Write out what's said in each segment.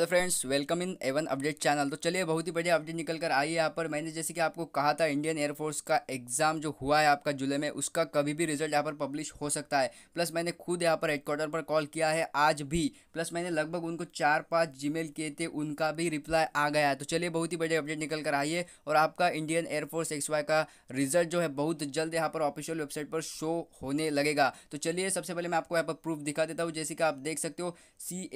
hello friends welcome in Avon update channel तो चलिए बहुत ही बढ़िया अपडेट निकल कर आई है यहाँ पर मैंने जैसे कि आपको कहा था इंडियन एयरफोर्स का एग्ज़ाम जो हुआ है आपका जुलाई में उसका कभी भी रिजल्ट यहाँ पर पब्लिश हो सकता है प्लस मैंने खुद यहाँ पर हेडक्वार्टर पर कॉल किया है आज भी प्लस मैंने लगभग उनको चार पाँच जी किए थे उनका भी रिप्लाई आ गया है तो चलिए बहुत ही बढ़िया अपडेट निकल कर आई है और आपका इंडियन एयरफोर्स एक्स वाई का रिजल्ट जो है बहुत जल्द यहाँ पर ऑफिशियल वेबसाइट पर शो होने लगेगा तो चलिए सबसे पहले मैं आपको यहाँ पर प्रूफ दिखा देता हूँ जैसे कि आप देख सकते हो सी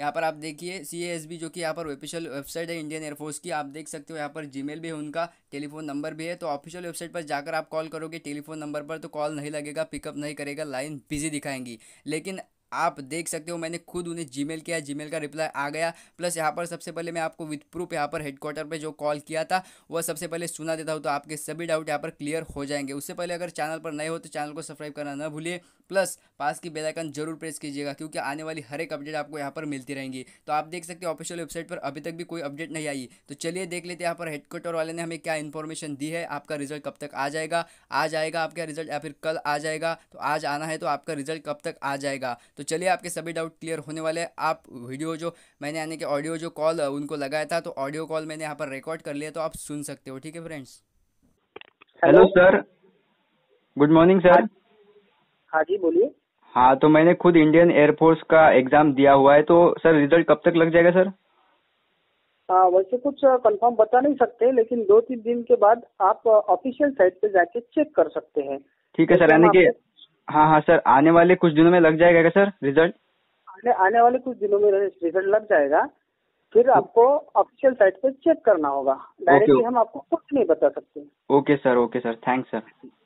यहाँ पर आप देखिए सी एस बी जो कि यहाँ पर ऑफिशियल वेबसाइट है इंडियन एयरफोर्स की आप देख सकते हो यहाँ पर जी भी है उनका टेलीफोन नंबर भी है तो ऑफिशियल वेबसाइट पर जाकर आप कॉल करोगे टेलीफोन नंबर पर तो कॉल नहीं लगेगा पिकअप नहीं करेगा लाइन बिजी दिखाएंगी लेकिन आप देख सकते हो मैंने खुद उन्हें जीमेल किया जीमेल का रिप्लाई आ गया प्लस यहाँ पर सबसे पहले मैं आपको विथ प्रूफ यहाँ पर हेडक्वार्टर पे जो कॉल किया था वह सबसे पहले सुना देता हूँ तो आपके सभी डाउट यहाँ पर क्लियर हो जाएंगे उससे पहले अगर चैनल पर नए हो तो चैनल को सब्सक्राइब करना ना भूलिए प्लस पास की बेलाइकन जरूर प्रेस कीजिएगा क्योंकि आने वाली हर एक अपडेट आपको यहाँ पर मिलती रहेंगी तो आप देख सकते हो ऑफिशियल वेबसाइट पर अभी तक भी कोई अपडेट नहीं आई तो चलिए देख लेते हैं यहाँ पर हेडक्वार्टर वाले ने हमें क्या इन्फॉर्मेशन दी है आपका रिजल्ट कब तक आ जाएगा आज आएगा आपका रिजल्ट या फिर कल आ जाएगा तो आज आना है तो आपका रिजल्ट कब तक आ जाएगा तो चलिए आपके सभी डाउट क्लियर होने वाले हैं आप वीडियो जो मैंने यानी कि ऑडियो जो कॉल उनको लगाया था तो ऑडियो कॉल मैंने यहाँ पर रिकॉर्ड कर लिया तो आप सुन सकते हो ठीक है friends hello sir good morning sir हाँ जी बोलिए हाँ तो मैंने खुद इंडियन एयरफोर्स का एग्जाम दिया हुआ है तो सर रिजल्ट कब तक लग जाएगा सर आ, वैसे कुछ कंफर्म बता नहीं सकते लेकिन दो तीन दिन के बाद आप ऑफिशियल साइट पे जाके चेक कर सकते हैं ठीक है सर यानी कि हाँ हाँ सर आने वाले कुछ दिनों में लग जाएगा क्या सर रिजल्ट आने आने वाले कुछ दिनों में रिजल्ट लग जाएगा फिर आपको ऑफिशियल साइट पर चेक करना होगा डायरेक्टली हम आपको कुछ नहीं बता सकते okay sir okay sir thanks sir